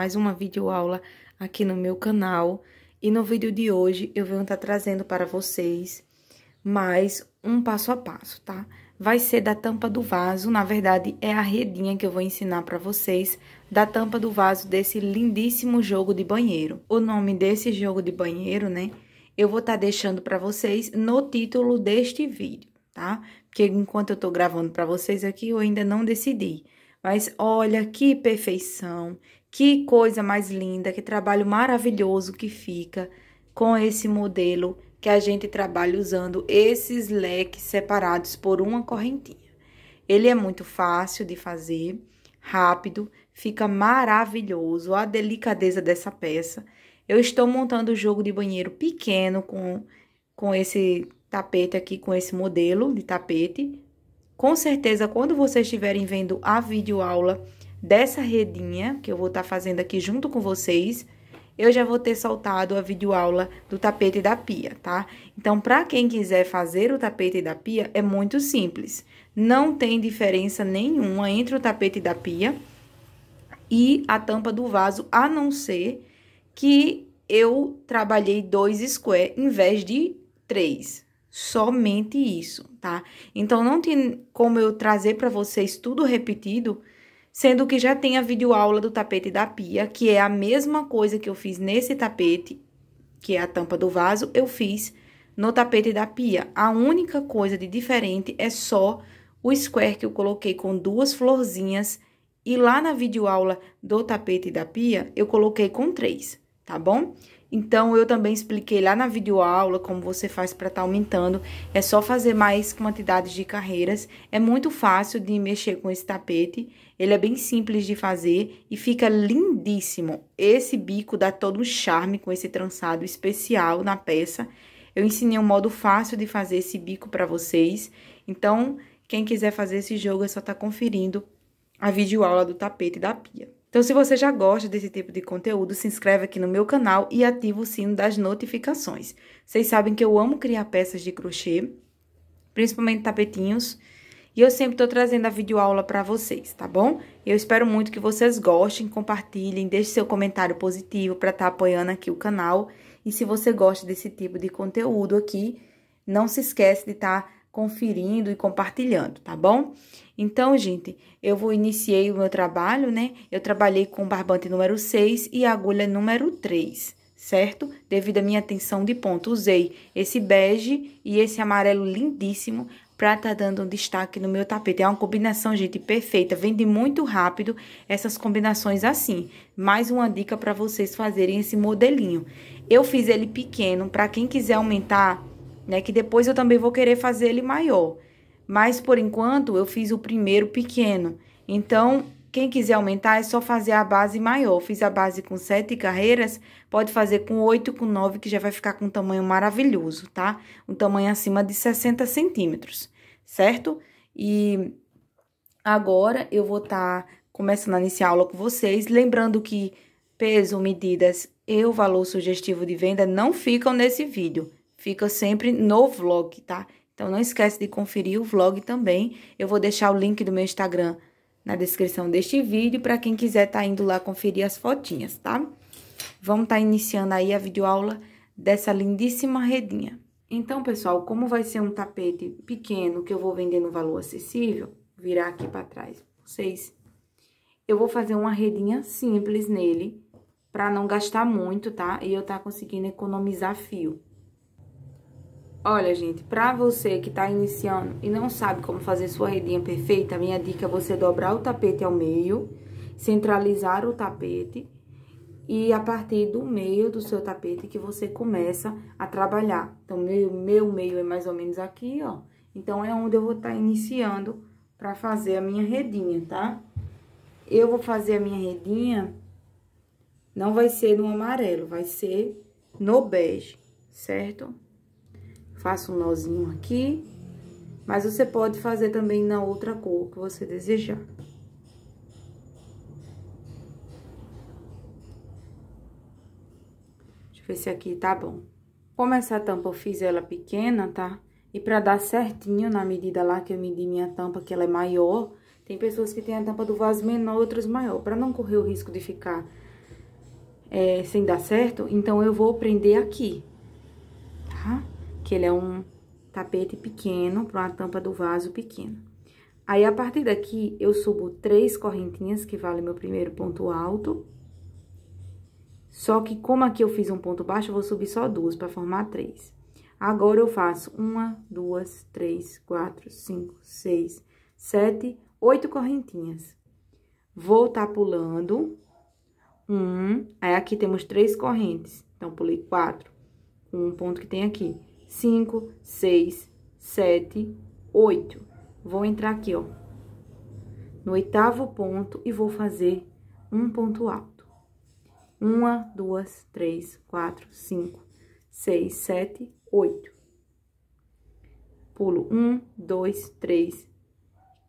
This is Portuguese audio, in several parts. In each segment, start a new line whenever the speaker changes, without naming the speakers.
mais uma videoaula aqui no meu canal. E no vídeo de hoje eu vou estar tá trazendo para vocês mais um passo a passo, tá? Vai ser da tampa do vaso, na verdade é a redinha que eu vou ensinar para vocês da tampa do vaso desse lindíssimo jogo de banheiro. O nome desse jogo de banheiro, né, eu vou estar tá deixando para vocês no título deste vídeo, tá? Porque enquanto eu tô gravando para vocês aqui, eu ainda não decidi. Mas olha que perfeição, que coisa mais linda, que trabalho maravilhoso que fica com esse modelo que a gente trabalha usando esses leques separados por uma correntinha. Ele é muito fácil de fazer, rápido, fica maravilhoso a delicadeza dessa peça. Eu estou montando o jogo de banheiro pequeno com, com esse tapete aqui, com esse modelo de tapete. Com certeza, quando vocês estiverem vendo a videoaula aula dessa redinha, que eu vou estar tá fazendo aqui junto com vocês, eu já vou ter soltado a videoaula do tapete da pia, tá? Então, para quem quiser fazer o tapete da pia, é muito simples. Não tem diferença nenhuma entre o tapete da pia e a tampa do vaso, a não ser que eu trabalhei dois square em vez de três. Somente isso, tá? Então, não tem como eu trazer para vocês tudo repetido, sendo que já tem a videoaula do tapete da pia, que é a mesma coisa que eu fiz nesse tapete, que é a tampa do vaso, eu fiz no tapete da pia. A única coisa de diferente é só o square que eu coloquei com duas florzinhas e lá na videoaula do tapete da pia eu coloquei com três, tá bom? Então, eu também expliquei lá na videoaula como você faz para estar tá aumentando. É só fazer mais quantidades de carreiras. É muito fácil de mexer com esse tapete. Ele é bem simples de fazer e fica lindíssimo. Esse bico dá todo um charme com esse trançado especial na peça. Eu ensinei um modo fácil de fazer esse bico para vocês. Então, quem quiser fazer esse jogo é só estar tá conferindo a videoaula do tapete e da pia. Então, se você já gosta desse tipo de conteúdo, se inscreve aqui no meu canal e ativa o sino das notificações. Vocês sabem que eu amo criar peças de crochê, principalmente tapetinhos, e eu sempre estou trazendo a videoaula para vocês, tá bom? Eu espero muito que vocês gostem, compartilhem, deixem seu comentário positivo para estar tá apoiando aqui o canal. E se você gosta desse tipo de conteúdo aqui, não se esquece de estar tá conferindo e compartilhando, tá bom? Então, gente, eu vou iniciei o meu trabalho, né? Eu trabalhei com barbante número 6 e agulha número 3 certo? Devido à minha tensão de ponto, usei esse bege e esse amarelo lindíssimo pra tá dando um destaque no meu tapete. É uma combinação, gente, perfeita. Vende muito rápido essas combinações assim. Mais uma dica pra vocês fazerem esse modelinho. Eu fiz ele pequeno, pra quem quiser aumentar, né, que depois eu também vou querer fazer ele maior. Mas, por enquanto, eu fiz o primeiro pequeno. Então, quem quiser aumentar é só fazer a base maior. Fiz a base com sete carreiras, pode fazer com oito, com nove, que já vai ficar com um tamanho maravilhoso, tá? Um tamanho acima de 60 centímetros, certo? E agora eu vou estar tá começando a iniciar a aula com vocês. Lembrando que peso, medidas e o valor sugestivo de venda não ficam nesse vídeo. Fica sempre no vlog, tá? Então, não esquece de conferir o vlog também. Eu vou deixar o link do meu Instagram na descrição deste vídeo para quem quiser tá indo lá conferir as fotinhas, tá? Vamos tá iniciando aí a videoaula dessa lindíssima redinha. Então, pessoal, como vai ser um tapete pequeno que eu vou vender no valor acessível, virar aqui para trás vocês, eu vou fazer uma redinha simples nele para não gastar muito, tá? E eu tá conseguindo economizar fio. Olha, gente, pra você que tá iniciando e não sabe como fazer sua redinha perfeita, a minha dica é você dobrar o tapete ao meio, centralizar o tapete e a partir do meio do seu tapete que você começa a trabalhar. Então, meu, meu meio é mais ou menos aqui, ó. Então, é onde eu vou estar tá iniciando pra fazer a minha redinha, tá? Eu vou fazer a minha redinha, não vai ser no amarelo, vai ser no bege, Certo? Faço um nozinho aqui, mas você pode fazer também na outra cor que você desejar. Deixa eu ver se aqui tá bom. Como essa tampa eu fiz ela pequena, tá? E pra dar certinho na medida lá que eu medi minha tampa, que ela é maior, tem pessoas que têm a tampa do vaso menor, outras maior. Pra não correr o risco de ficar é, sem dar certo, então eu vou prender aqui, tá? que ele é um tapete pequeno para uma tampa do vaso pequeno. Aí, a partir daqui, eu subo três correntinhas, que vale meu primeiro ponto alto. Só que, como aqui eu fiz um ponto baixo, eu vou subir só duas para formar três. Agora, eu faço uma, duas, três, quatro, cinco, seis, sete, oito correntinhas. Vou tá pulando. Um, aí aqui temos três correntes. Então, pulei quatro, um ponto que tem aqui 5, 6, 7, 8. Vou entrar aqui, ó, no oitavo ponto e vou fazer um ponto alto. Uma, duas, três, quatro, cinco, seis, sete, oito. Pulo um, dois, três,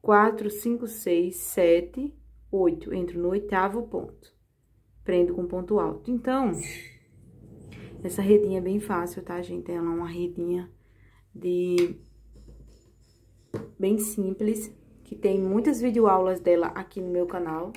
quatro, cinco, seis, sete, oito. Entro no oitavo ponto. Prendo com ponto alto. Então, essa redinha é bem fácil, tá, gente? Ela é uma redinha de... bem simples, que tem muitas videoaulas dela aqui no meu canal.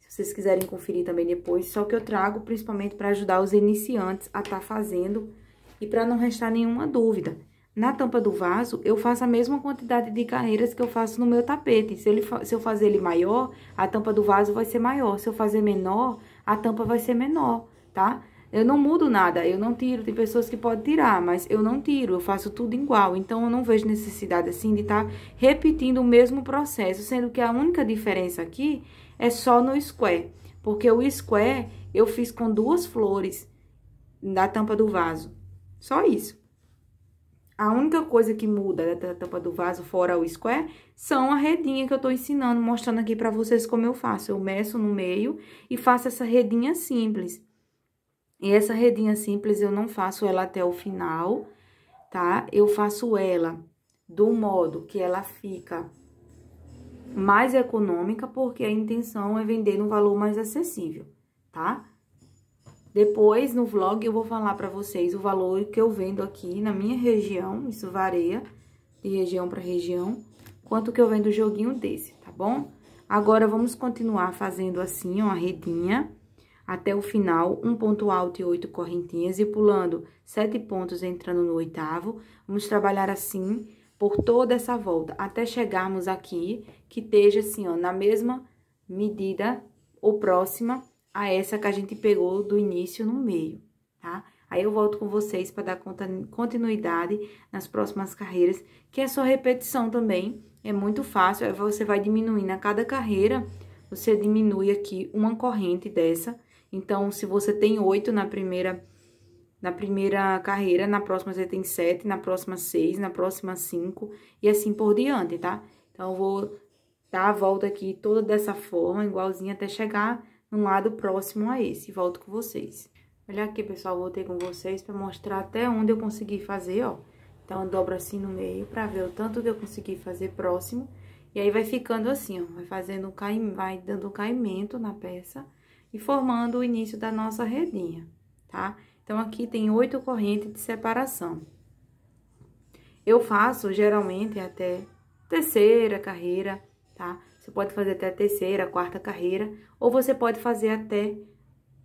Se vocês quiserem conferir também depois, só que eu trago principalmente para ajudar os iniciantes a estar tá fazendo e para não restar nenhuma dúvida. Na tampa do vaso, eu faço a mesma quantidade de carreiras que eu faço no meu tapete. Se, ele, se eu fazer ele maior, a tampa do vaso vai ser maior. Se eu fazer menor, a tampa vai ser menor, tá? Eu não mudo nada, eu não tiro. Tem pessoas que podem tirar, mas eu não tiro, eu faço tudo igual. Então, eu não vejo necessidade, assim, de estar tá repetindo o mesmo processo, sendo que a única diferença aqui é só no square. Porque o square eu fiz com duas flores da tampa do vaso, só isso. A única coisa que muda da tampa do vaso, fora o square, são a redinha que eu tô ensinando, mostrando aqui pra vocês como eu faço. Eu meço no meio e faço essa redinha simples. E essa redinha simples, eu não faço ela até o final, tá? Eu faço ela do modo que ela fica mais econômica, porque a intenção é vender num valor mais acessível, tá? Depois, no vlog, eu vou falar pra vocês o valor que eu vendo aqui na minha região, isso varia de região pra região, quanto que eu vendo joguinho desse, tá bom? Agora, vamos continuar fazendo assim, ó, a redinha até o final, um ponto alto e oito correntinhas, e pulando sete pontos entrando no oitavo. Vamos trabalhar assim por toda essa volta, até chegarmos aqui, que esteja assim, ó, na mesma medida ou próxima a essa que a gente pegou do início no meio, tá? Aí eu volto com vocês para dar continuidade nas próximas carreiras, que é só repetição também, é muito fácil, aí você vai diminuindo a cada carreira, você diminui aqui uma corrente dessa, então, se você tem oito na primeira na primeira carreira, na próxima você tem sete, na próxima seis, na próxima cinco e assim por diante, tá? Então, eu vou dar a volta aqui toda dessa forma, igualzinho, até chegar no lado próximo a esse. Volto com vocês. Olha aqui, pessoal, voltei com vocês pra mostrar até onde eu consegui fazer, ó. Então, eu dobro assim no meio pra ver o tanto que eu consegui fazer próximo. E aí, vai ficando assim, ó, vai fazendo vai dando um caimento na peça e formando o início da nossa redinha, tá? Então, aqui tem oito correntes de separação. Eu faço, geralmente, até terceira carreira, tá? Você pode fazer até a terceira, quarta carreira, ou você pode fazer até,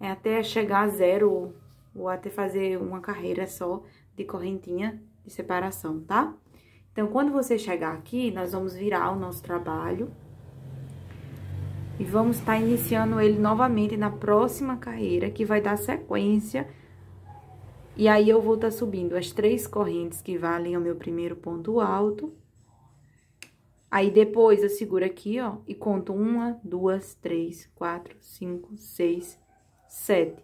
é, até chegar a zero, ou, ou até fazer uma carreira só de correntinha de separação, tá? Então, quando você chegar aqui, nós vamos virar o nosso trabalho, e vamos estar tá iniciando ele novamente na próxima carreira, que vai dar sequência. E aí, eu vou estar tá subindo as três correntes que valem o meu primeiro ponto alto. Aí, depois, eu seguro aqui, ó, e conto uma, duas, três, quatro, cinco, seis, sete.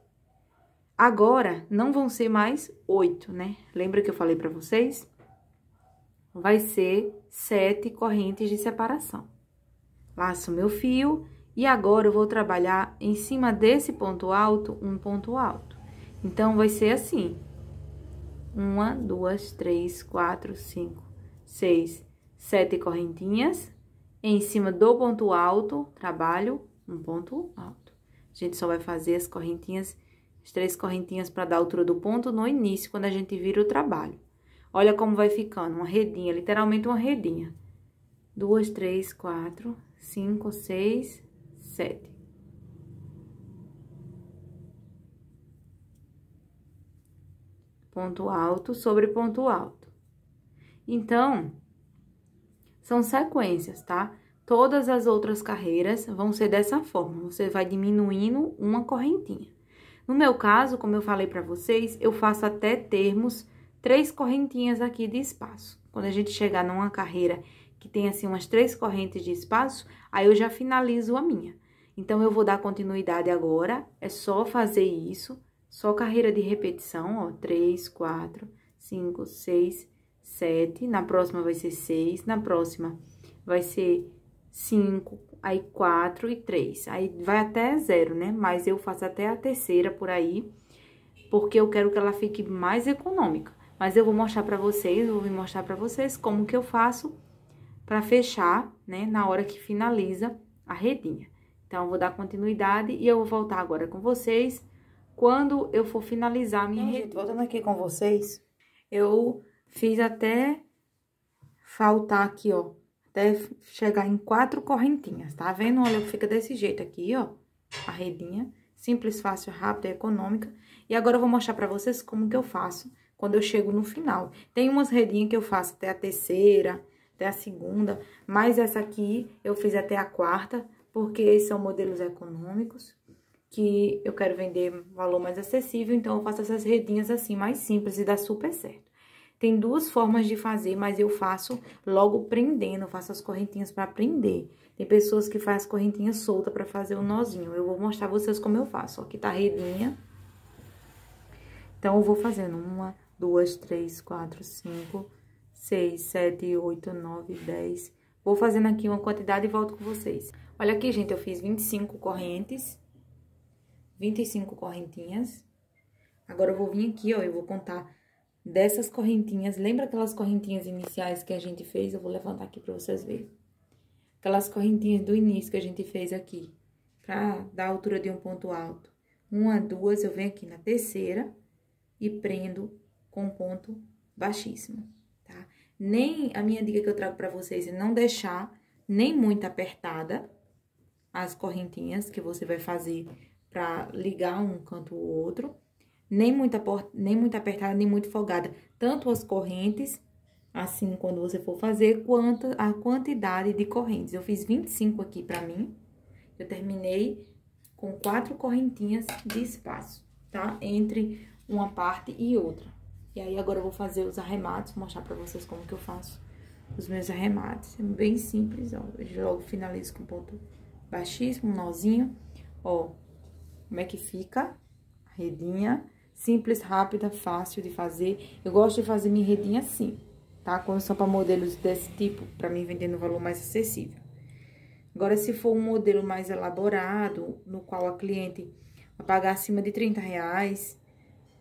Agora, não vão ser mais oito, né? Lembra que eu falei pra vocês? Vai ser sete correntes de separação. Laço meu fio e agora eu vou trabalhar em cima desse ponto alto, um ponto alto. Então, vai ser assim. Uma, duas, três, quatro, cinco, seis, sete correntinhas. Em cima do ponto alto, trabalho um ponto alto. A gente só vai fazer as correntinhas, as três correntinhas para dar a altura do ponto no início, quando a gente vira o trabalho. Olha como vai ficando, uma redinha, literalmente uma redinha. Duas, três, quatro, cinco, seis, Ponto alto sobre ponto alto. Então, são sequências, tá? Todas as outras carreiras vão ser dessa forma. Você vai diminuindo uma correntinha. No meu caso, como eu falei para vocês, eu faço até termos três correntinhas aqui de espaço. Quando a gente chegar numa carreira que tem assim umas três correntes de espaço, aí eu já finalizo a minha. Então, eu vou dar continuidade agora, é só fazer isso, só carreira de repetição, ó, 3, 4, 5, 6, 7, na próxima vai ser 6, na próxima vai ser 5, aí 4 e 3, aí vai até zero, né? Mas eu faço até a terceira por aí, porque eu quero que ela fique mais econômica. Mas eu vou mostrar pra vocês, vou mostrar pra vocês como que eu faço pra fechar, né, na hora que finaliza a redinha. Então, eu vou dar continuidade e eu vou voltar agora com vocês quando eu for finalizar a minha... rede. voltando aqui com vocês, eu fiz até faltar aqui, ó, até chegar em quatro correntinhas, tá vendo? Olha, fica desse jeito aqui, ó, a redinha, simples, fácil, rápida e econômica. E agora eu vou mostrar pra vocês como que eu faço quando eu chego no final. Tem umas redinhas que eu faço até a terceira, até a segunda, mas essa aqui eu fiz até a quarta, porque são modelos econômicos que eu quero vender valor mais acessível, então eu faço essas redinhas assim mais simples e dá super certo. Tem duas formas de fazer, mas eu faço logo prendendo, faço as correntinhas para prender. Tem pessoas que fazem correntinha solta para fazer o nozinho. Eu vou mostrar vocês como eu faço. Aqui tá a redinha. Então, eu vou fazendo uma, duas, três, quatro, cinco, seis, sete, oito, nove, dez, Vou fazendo aqui uma quantidade e volto com vocês. Olha aqui, gente, eu fiz 25 correntes, 25 correntinhas. Agora eu vou vir aqui, ó, eu vou contar dessas correntinhas. Lembra aquelas correntinhas iniciais que a gente fez? Eu vou levantar aqui pra vocês verem. Aquelas correntinhas do início que a gente fez aqui, pra dar a altura de um ponto alto. Uma, duas, eu venho aqui na terceira e prendo com um ponto baixíssimo nem a minha dica que eu trago para vocês é não deixar nem muito apertada as correntinhas que você vai fazer para ligar um canto ao outro, nem muito, nem muito apertada, nem muito folgada, tanto as correntes, assim, quando você for fazer, quanto a quantidade de correntes. Eu fiz 25 aqui para mim, eu terminei com quatro correntinhas de espaço, tá? Entre uma parte e outra. E aí agora eu vou fazer os arremates, mostrar pra vocês como que eu faço os meus arremates. É bem simples, ó. Eu logo finalizo com ponto baixíssimo, um nozinho. Ó, como é que fica a redinha. Simples, rápida, fácil de fazer. Eu gosto de fazer minha redinha assim, tá? Quando são pra modelos desse tipo, pra mim vender no valor mais acessível. Agora, se for um modelo mais elaborado, no qual a cliente vai pagar acima de 30 reais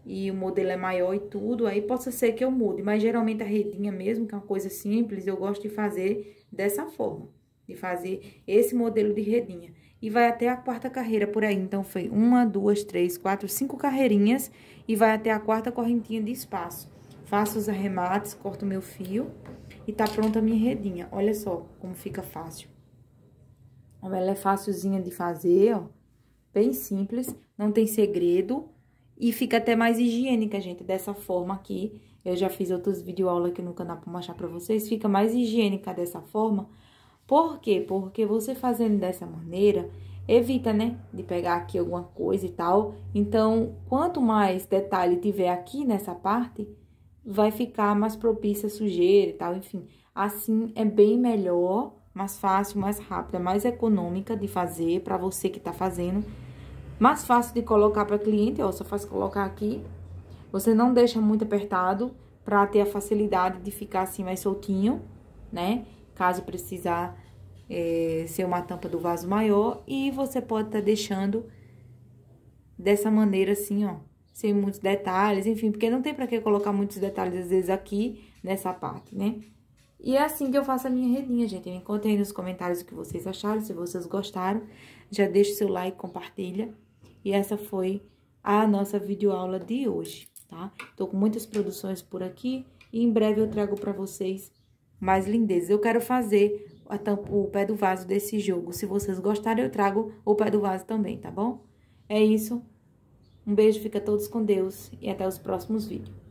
e o modelo é maior e tudo, aí possa ser que eu mude. Mas geralmente a redinha mesmo, que é uma coisa simples, eu gosto de fazer dessa forma. De fazer esse modelo de redinha. E vai até a quarta carreira por aí. Então, foi uma, duas, três, quatro, cinco carreirinhas. E vai até a quarta correntinha de espaço. Faço os arremates, corto meu fio. E tá pronta a minha redinha. Olha só como fica fácil. Ela é facilzinha de fazer, ó. Bem simples, não tem segredo. E fica até mais higiênica, gente, dessa forma aqui. Eu já fiz outros videoaulas aqui no canal para mostrar para vocês. Fica mais higiênica dessa forma. Por quê? Porque você fazendo dessa maneira, evita, né, de pegar aqui alguma coisa e tal. Então, quanto mais detalhe tiver aqui nessa parte, vai ficar mais propícia a sujeira e tal, enfim. Assim é bem melhor, mais fácil, mais rápida, mais econômica de fazer para você que está fazendo mais fácil de colocar para cliente, ó, só faz colocar aqui. Você não deixa muito apertado para ter a facilidade de ficar assim mais soltinho, né? Caso precisar é, ser uma tampa do vaso maior. E você pode estar tá deixando dessa maneira assim, ó. Sem muitos detalhes, enfim, porque não tem para que colocar muitos detalhes às vezes aqui nessa parte, né? E é assim que eu faço a minha redinha, gente. Me contem aí nos comentários o que vocês acharam, se vocês gostaram. Já deixa o seu like, compartilha. E essa foi a nossa videoaula de hoje, tá? Tô com muitas produções por aqui e em breve eu trago para vocês mais lindezas. Eu quero fazer tampa, o pé do vaso desse jogo. Se vocês gostarem, eu trago o pé do vaso também, tá bom? É isso. Um beijo, fica todos com Deus e até os próximos vídeos.